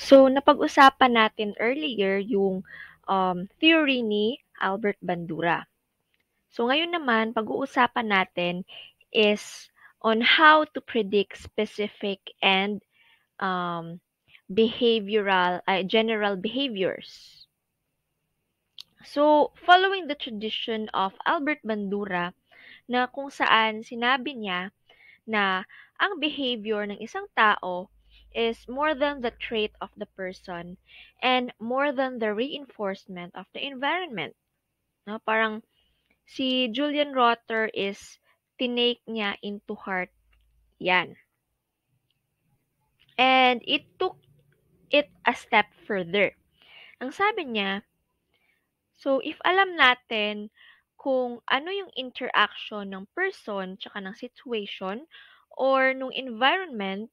So, napag-usapan natin earlier yung um, theory ni Albert Bandura. So, ngayon naman, pag-uusapan natin is on how to predict specific and um, behavioral, uh, general behaviors. So, following the tradition of Albert Bandura, na kung saan sinabi niya na ang behavior ng isang tao is more than the trait of the person and more than the reinforcement of the environment. No, parang si Julian Rotter is tinake niya into heart yan. And it took it a step further. Ang sabi niya, so if alam natin kung ano yung interaction ng person tsaka ng situation or nung environment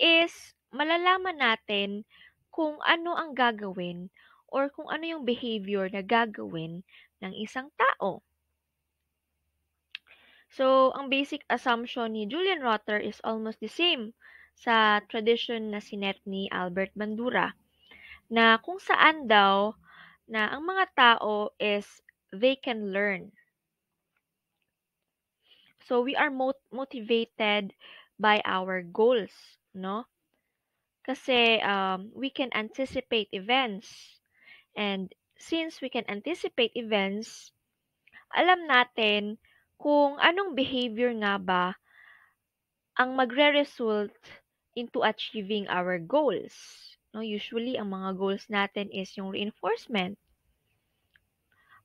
is malalaman natin kung ano ang gagawin or kung ano yung behavior na gagawin ng isang tao. So, ang basic assumption ni Julian Rotter is almost the same sa tradition na sinet ni Albert Bandura na kung saan daw na ang mga tao is they can learn. So, we are mot- motivated by our goals no? Kasi um, we can anticipate events. And since we can anticipate events, alam natin kung anong behavior nga ba ang magre-result into achieving our goals. No, usually ang mga goals natin is yung reinforcement.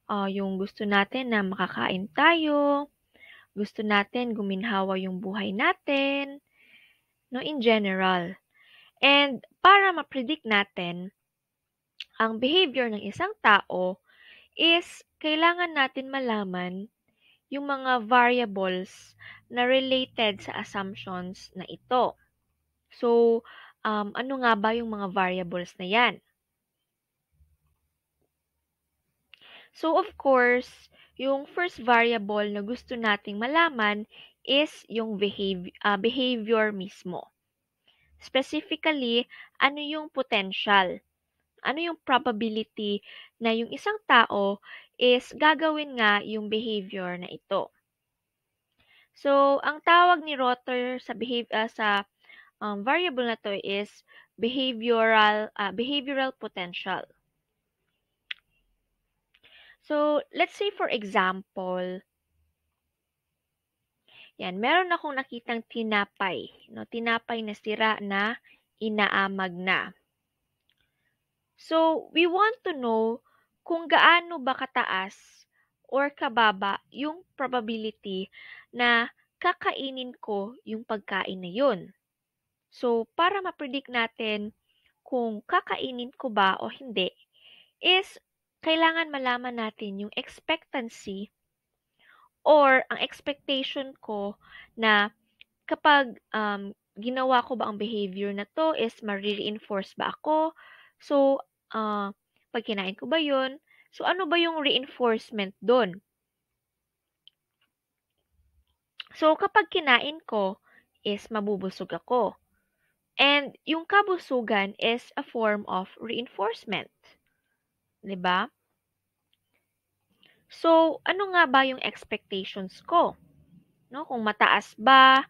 Uh, yung gusto natin na makakain tayo, gusto natin guminhawa yung buhay natin, no, in general. And para ma-predict natin ang behavior ng isang tao is kailangan natin malaman yung mga variables na related sa assumptions na ito. So, um, ano nga ba yung mga variables na yan? So, of course, yung first variable na gusto nating malaman is yung behavior, uh, ah, behavior mismo. Specifically, ano yung potential? Ano yung probability na yung isang tao is gagawin nga yung behavior na ito? So, ang tawag ni Rotter sa behavior uh, ah, sa um, variable na to is behavioral uh, behavioral potential. So, let's say for example, yan, meron akong nakitang tinapay. No? Tinapay na sira na inaamag na. So, we want to know kung gaano ba kataas or kababa yung probability na kakainin ko yung pagkain na yun. So, para ma-predict natin kung kakainin ko ba o hindi, is kailangan malaman natin yung expectancy Or, ang expectation ko na kapag um, ginawa ko ba ang behavior na to, is ma ba ako? So, uh, pag kinain ko ba yun? So, ano ba yung reinforcement doon? So, kapag kinain ko, is mabubusog ako. And yung kabusugan is a form of reinforcement. 'Di ba? So, ano nga ba yung expectations ko? No, kung mataas ba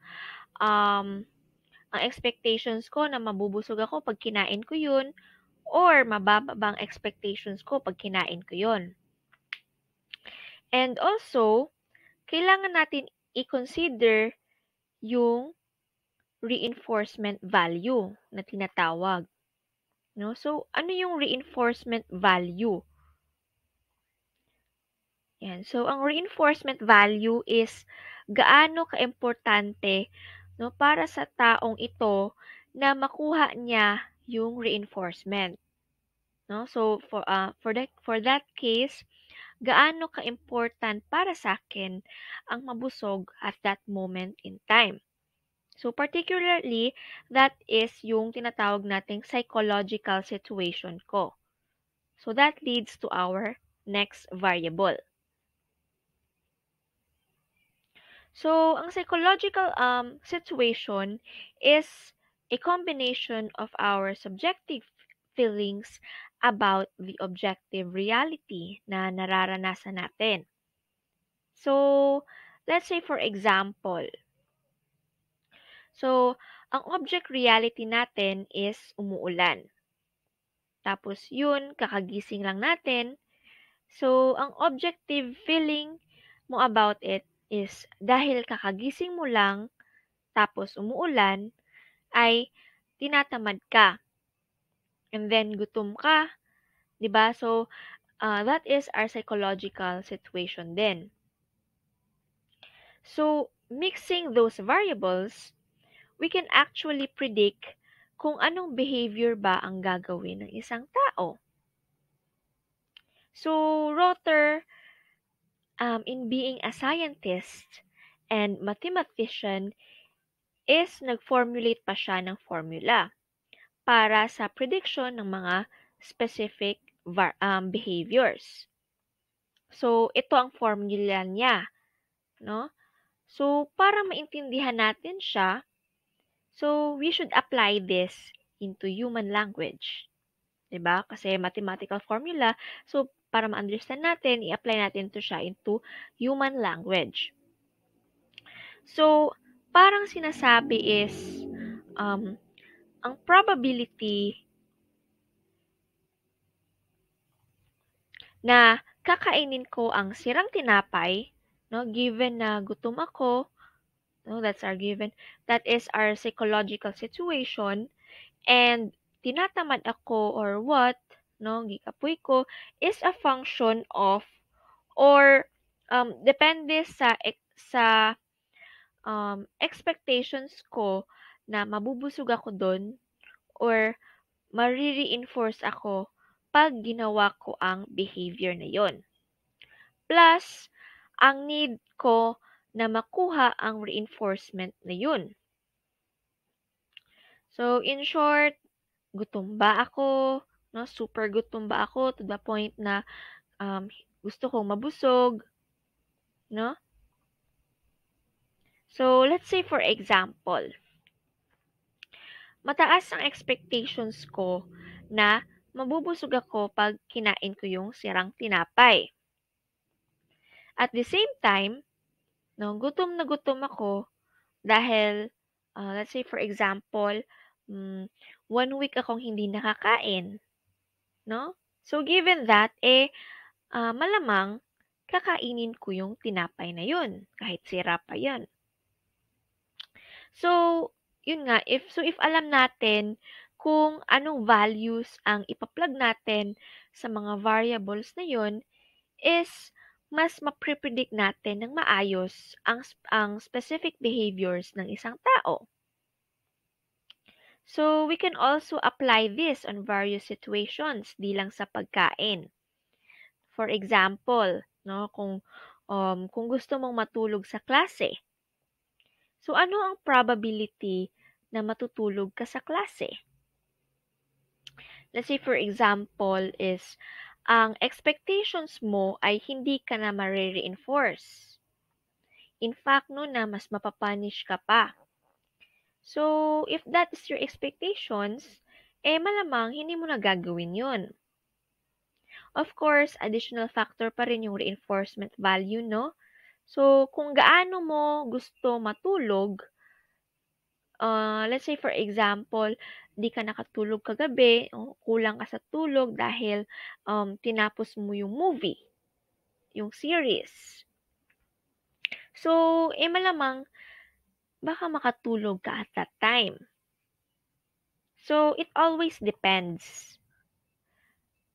um, ang expectations ko na mabubusog ako pag kinain ko 'yun or mababa ba ang expectations ko pag kinain ko 'yun? And also, kailangan natin i-consider yung reinforcement value na tinatawag. No? So, ano yung reinforcement value? Yan. So, ang reinforcement value is gaano kaimportante no, para sa taong ito na makuha niya yung reinforcement. No? So, for, uh, for, that, for that case, gaano ka-important para sa akin ang mabusog at that moment in time. So, particularly, that is yung tinatawag nating psychological situation ko. So, that leads to our next variable. So, ang psychological um, situation is a combination of our subjective feelings about the objective reality na nararanasan natin. So, let's say for example, so, ang object reality natin is umuulan. Tapos, yun, kakagising lang natin. So, ang objective feeling mo about it is dahil kakagising mo lang tapos umuulan ay tinatamad ka. And then gutom ka, 'di ba? So uh, that is our psychological situation then. So mixing those variables, we can actually predict kung anong behavior ba ang gagawin ng isang tao. So Rother um, in being a scientist and mathematician is nag-formulate pa siya ng formula para sa prediction ng mga specific var- um, behaviors. So, ito ang formula niya. No? So, para maintindihan natin siya, so we should apply this into human language. 'di ba? Kasi mathematical formula. So para ma-understand natin, i-apply natin to siya into human language. So, parang sinasabi is, um, ang probability na kakainin ko ang sirang tinapay, no, given na gutom ako, no, that's our given, that is our psychological situation, and tinatamad ako or what, no gikapoy ko is a function of or um depende sa sa um expectations ko na mabubusog ako doon or marireinforce ako pag ginawa ko ang behavior na yon. Plus, ang need ko na makuha ang reinforcement na yun. So, in short, gutom ba ako? No? Super gutom ba ako to the point na um, gusto kong mabusog? No? So, let's say for example, mataas ang expectations ko na mabubusog ako pag kinain ko yung sirang tinapay. At the same time, no, gutom na gutom ako dahil, uh, let's say for example, um, one week akong hindi nakakain. No? So, given that, eh, uh, malamang kakainin ko yung tinapay na yun, kahit sira pa yan. So, yun nga, if, so if alam natin kung anong values ang ipa-plug natin sa mga variables na yun, is mas ma-predict natin ng maayos ang, ang specific behaviors ng isang tao. So, we can also apply this on various situations, di lang sa pagkain. For example, no, kung um, kung gusto mong matulog sa klase. So, ano ang probability na matutulog ka sa klase? Let's say, for example, is ang expectations mo ay hindi ka na mare-reinforce. In fact, no, na mas mapapanish ka pa. So, if that is your expectations, eh malamang hindi mo na gagawin yun. Of course, additional factor pa rin yung reinforcement value, no? So, kung gaano mo gusto matulog, uh, let's say for example, di ka nakatulog kagabi, kulang ka sa tulog dahil um, tinapos mo yung movie, yung series. So, eh malamang baka makatulog ka at that time. So, it always depends.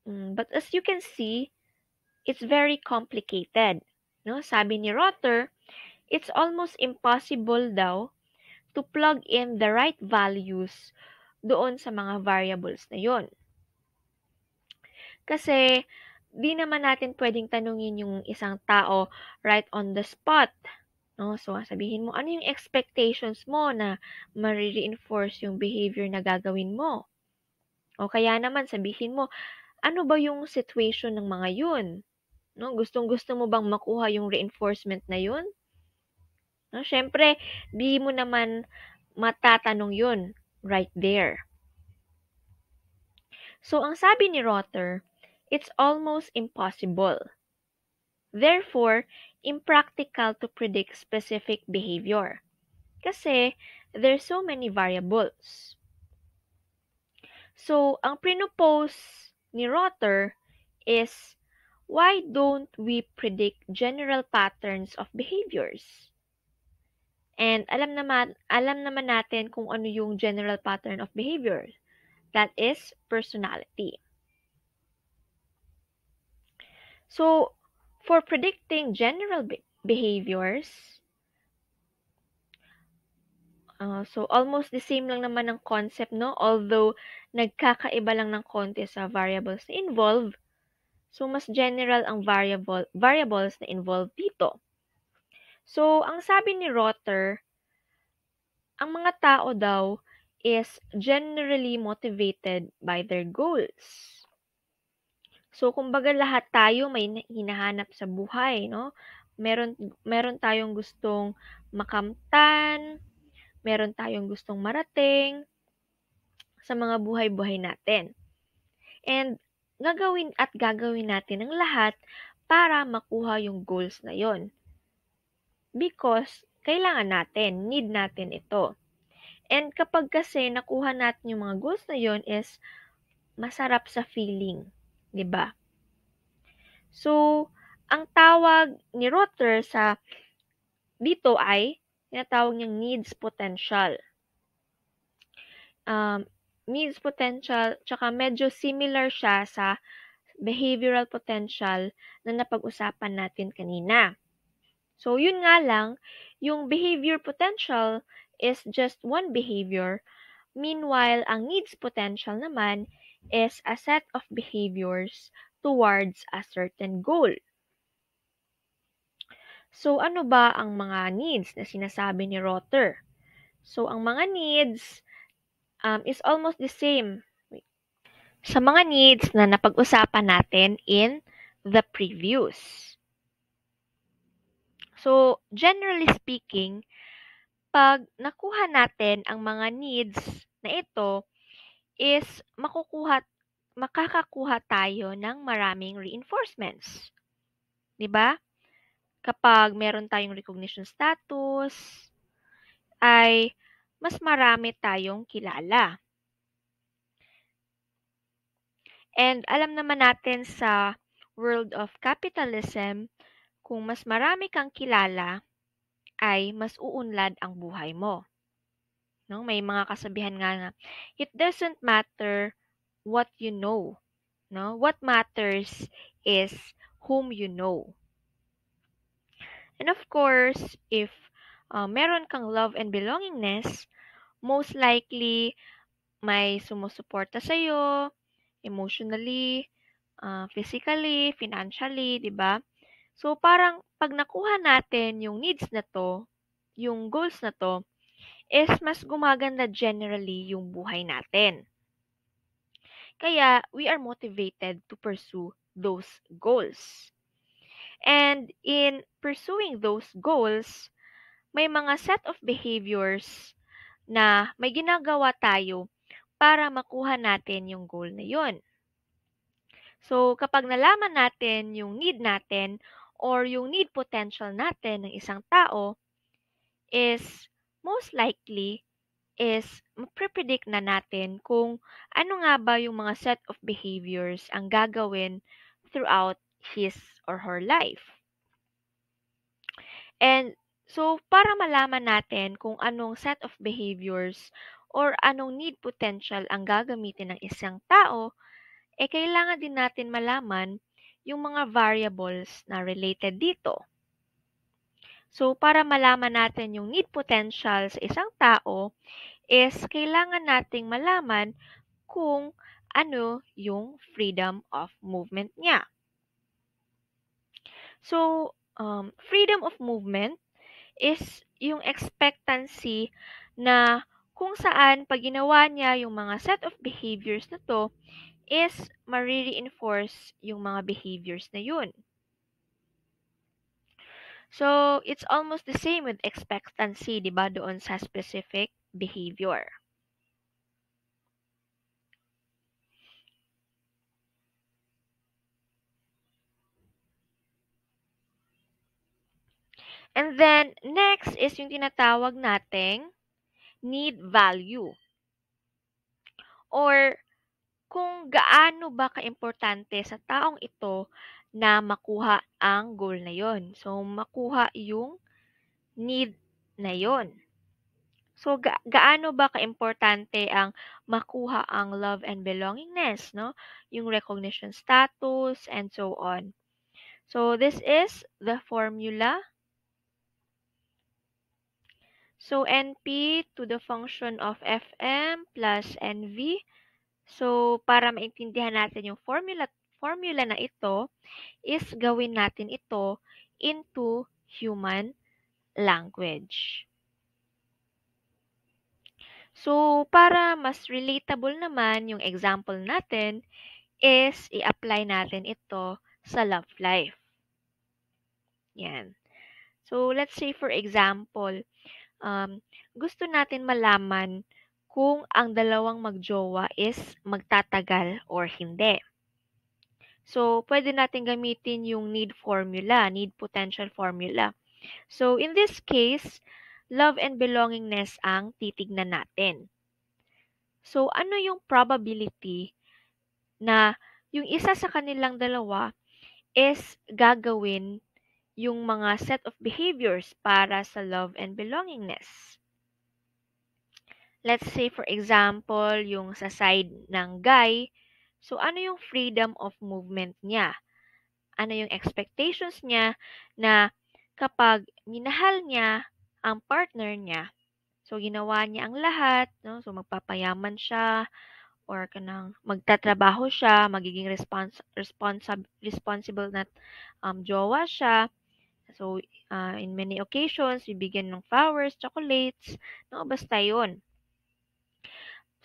Mm, but as you can see, it's very complicated. No? Sabi ni Rotter, it's almost impossible daw to plug in the right values doon sa mga variables na yon. Kasi, di naman natin pwedeng tanungin yung isang tao right on the spot No? So, sabihin mo, ano yung expectations mo na ma-reinforce yung behavior na gagawin mo? O kaya naman, sabihin mo, ano ba yung situation ng mga yun? No? Gustong-gusto mo bang makuha yung reinforcement na yun? No? Siyempre, di mo naman matatanong yun right there. So, ang sabi ni Rotter, it's almost impossible. Therefore, impractical to predict specific behavior kasi there's so many variables. So, ang prinopose ni Rotter is why don't we predict general patterns of behaviors? And alam naman, alam naman natin kung ano yung general pattern of behavior. That is personality. So, For predicting general be behaviors, uh, so almost the same lang naman ng concept, no? Although, nagkakaiba lang ng konti sa variables na involve. So, mas general ang variable, variables na involved dito. So, ang sabi ni Rotter, ang mga tao daw is generally motivated by their goals. So, kumbaga lahat tayo may hinahanap sa buhay, no? Meron, meron tayong gustong makamtan, meron tayong gustong marating sa mga buhay-buhay natin. And gagawin at gagawin natin ang lahat para makuha yung goals na yon. Because kailangan natin, need natin ito. And kapag kasi nakuha natin yung mga goals na yon is masarap sa feeling 'di ba? So, ang tawag ni Rother sa dito ay tinatawag niyang needs potential. Um, needs potential, tsaka medyo similar siya sa behavioral potential na napag-usapan natin kanina. So, yun nga lang, yung behavior potential is just one behavior. Meanwhile, ang needs potential naman is a set of behaviors towards a certain goal. So, ano ba ang mga needs na sinasabi ni Rotter? So, ang mga needs um, is almost the same sa mga needs na napag-usapan natin in the previous. So, generally speaking, pag nakuha natin ang mga needs na ito, is makukuha makakakuha tayo ng maraming reinforcements. 'Di ba? Kapag meron tayong recognition status ay mas marami tayong kilala. And alam naman natin sa world of capitalism, kung mas marami kang kilala, ay mas uunlad ang buhay mo. No? May mga kasabihan nga na, it doesn't matter what you know. No? What matters is whom you know. And of course, if uh, meron kang love and belongingness, most likely may sumusuporta sa iyo emotionally, uh, physically, financially, 'di ba? So parang pag nakuha natin yung needs na to, yung goals na to, is mas gumaganda generally yung buhay natin. Kaya we are motivated to pursue those goals. And in pursuing those goals, may mga set of behaviors na may ginagawa tayo para makuha natin yung goal na yun. So, kapag nalaman natin yung need natin or yung need potential natin ng isang tao, is most likely is maprepredict na natin kung ano nga ba yung mga set of behaviors ang gagawin throughout his or her life. And so, para malaman natin kung anong set of behaviors or anong need potential ang gagamitin ng isang tao, eh kailangan din natin malaman yung mga variables na related dito. So, para malaman natin yung need potential sa isang tao, is kailangan nating malaman kung ano yung freedom of movement niya. So, um, freedom of movement is yung expectancy na kung saan pag ginawa niya yung mga set of behaviors na to, is marireinforce yung mga behaviors na yun. So, it's almost the same with expectancy, di ba, doon sa specific behavior. And then, next is yung tinatawag nating need value. Or, kung gaano ba kaimportante sa taong ito na makuha ang goal na yon. So, makuha yung need na yon. So, ga- gaano ba kaimportante ang makuha ang love and belongingness, no? Yung recognition status and so on. So, this is the formula. So, NP to the function of FM plus NV. So, para maintindihan natin yung formula formula na ito is gawin natin ito into human language. So, para mas relatable naman yung example natin is i-apply natin ito sa love life. Yan. So, let's say for example, um, gusto natin malaman kung ang dalawang magjowa is magtatagal or hindi. So, pwede natin gamitin yung need formula, need potential formula. So, in this case, love and belongingness ang titignan natin. So, ano yung probability na yung isa sa kanilang dalawa is gagawin yung mga set of behaviors para sa love and belongingness. Let's say, for example, yung sa side ng guy, So, ano yung freedom of movement niya? Ano yung expectations niya na kapag minahal niya ang partner niya, so ginawa niya ang lahat, no? so magpapayaman siya, or kanang magtatrabaho siya, magiging respons- responsi- responsible na um, jowa siya, So, uh, in many occasions, bibigyan ng flowers, chocolates, no, basta yun.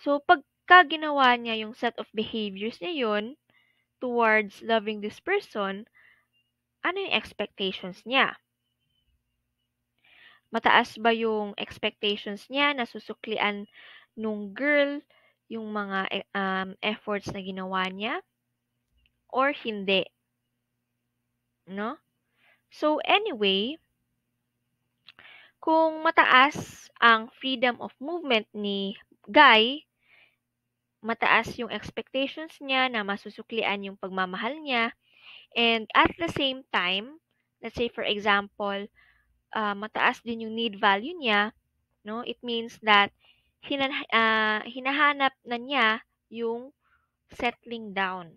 So, pag pagka ginawa niya yung set of behaviors niya yun towards loving this person, ano yung expectations niya? Mataas ba yung expectations niya na susuklian nung girl yung mga eh, um, efforts na ginawa niya? Or hindi? No? So, anyway, kung mataas ang freedom of movement ni Guy mataas yung expectations niya na masusuklian yung pagmamahal niya. And at the same time, let's say for example, uh, mataas din yung need value niya, no? It means that hina, uh, ah, hinahanap na niya yung settling down.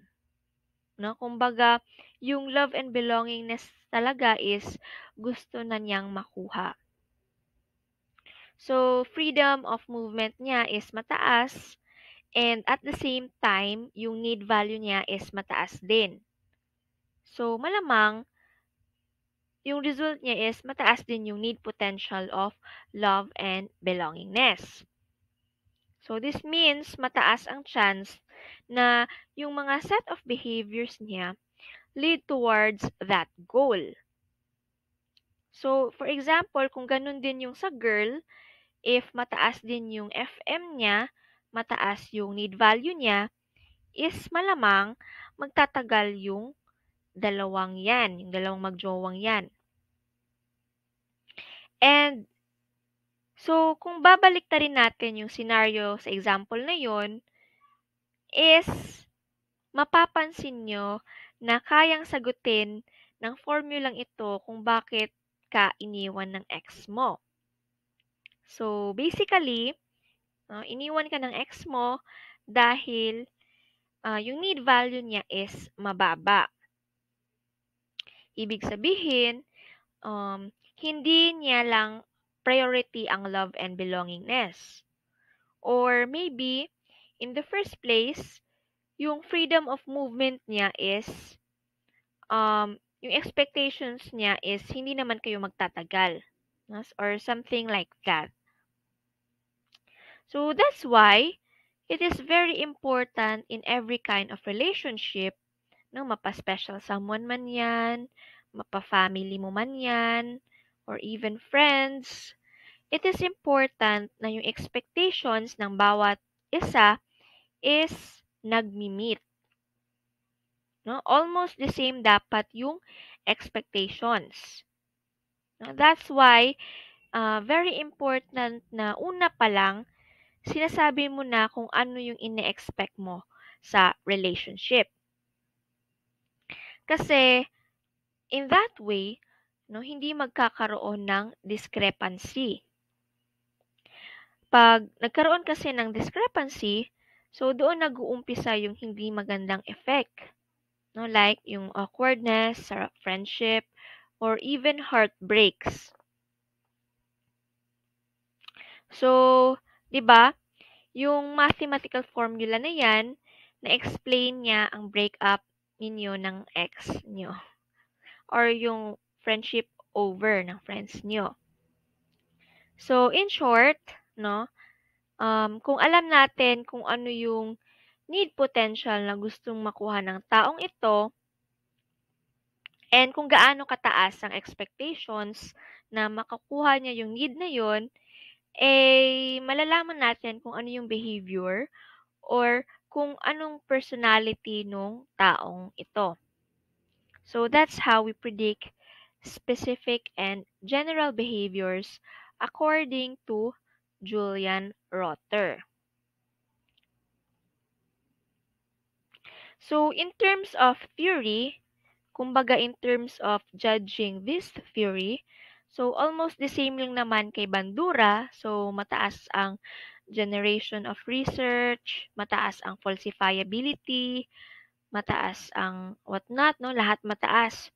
No? Kumbaga, yung love and belongingness talaga is gusto na niyang makuha. So, freedom of movement niya is mataas And at the same time, yung need value niya is mataas din. So, malamang, yung result niya is mataas din yung need potential of love and belongingness. So, this means mataas ang chance na yung mga set of behaviors niya lead towards that goal. So, for example, kung ganun din yung sa girl, if mataas din yung FM niya, mataas yung need value niya, is malamang magtatagal yung dalawang yan, yung dalawang magjowang yan. And, so, kung babalik na rin natin yung scenario sa example na yon is mapapansin nyo na kayang sagutin ng formulang ito kung bakit ka iniwan ng ex mo. So, basically, No? Ah, iniwan ka ng ex mo dahil uh, yung need value niya is mababa. Ibig sabihin, um, hindi niya lang priority ang love and belongingness. Or maybe, in the first place, yung freedom of movement niya is, um, yung expectations niya is hindi naman kayo magtatagal. Or something like that. So that's why it is very important in every kind of relationship, no, mapa-special someone man 'yan, mapa-family mo man 'yan, or even friends. It is important na yung expectations ng bawat isa is nagmi-meet. No, almost the same dapat yung expectations. No, that's why uh, very important na una pa lang sinasabi mo na kung ano yung ine-expect mo sa relationship. Kasi, in that way, no, hindi magkakaroon ng discrepancy. Pag nagkaroon kasi ng discrepancy, so doon nag-uumpisa yung hindi magandang effect. No, like yung awkwardness, sa friendship, or even heartbreaks. So, Diba? Yung mathematical formula na 'yan, na-explain niya ang breakup ninyo ng ex niyo or yung friendship over ng friends niyo. So, in short, no, um, kung alam natin kung ano yung need potential na gustong makuha ng taong ito, and kung gaano kataas ang expectations na makakuha niya yung need na yon, eh, malalaman natin kung ano yung behavior or kung anong personality nung taong ito. So that's how we predict specific and general behaviors according to Julian Rotter. So in terms of theory, kumbaga in terms of judging this theory, So, almost the same lang naman kay Bandura. So, mataas ang generation of research, mataas ang falsifiability, mataas ang whatnot, no? Lahat mataas.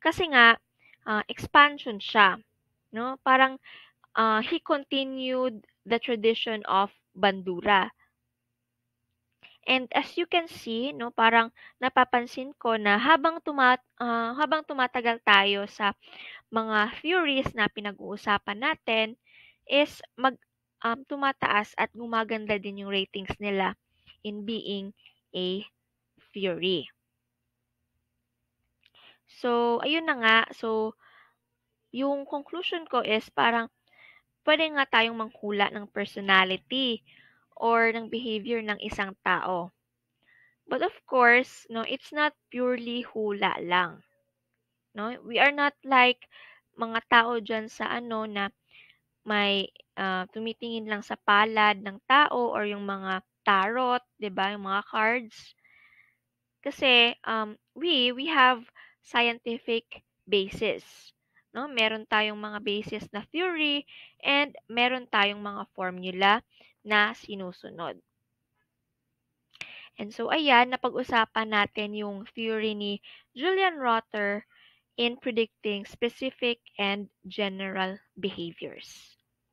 Kasi nga, uh, expansion siya. No? Parang uh, he continued the tradition of Bandura. And as you can see, no, parang napapansin ko na habang tumat uh, ah, habang tumatagal tayo sa mga theories na pinag-uusapan natin is mag um, tumataas at gumaganda din yung ratings nila in being a theory. So, ayun na nga. So, yung conclusion ko is parang pwede nga tayong manghula ng personality or ng behavior ng isang tao. But of course, no, it's not purely hula lang no? We are not like mga tao diyan sa ano na may uh, tumitingin lang sa palad ng tao or yung mga tarot, 'di ba, yung mga cards. Kasi um, we we have scientific basis. No? Meron tayong mga basis na theory and meron tayong mga formula na sinusunod. And so, ayan, napag-usapan natin yung theory ni Julian Rotter in predicting specific and general behaviors.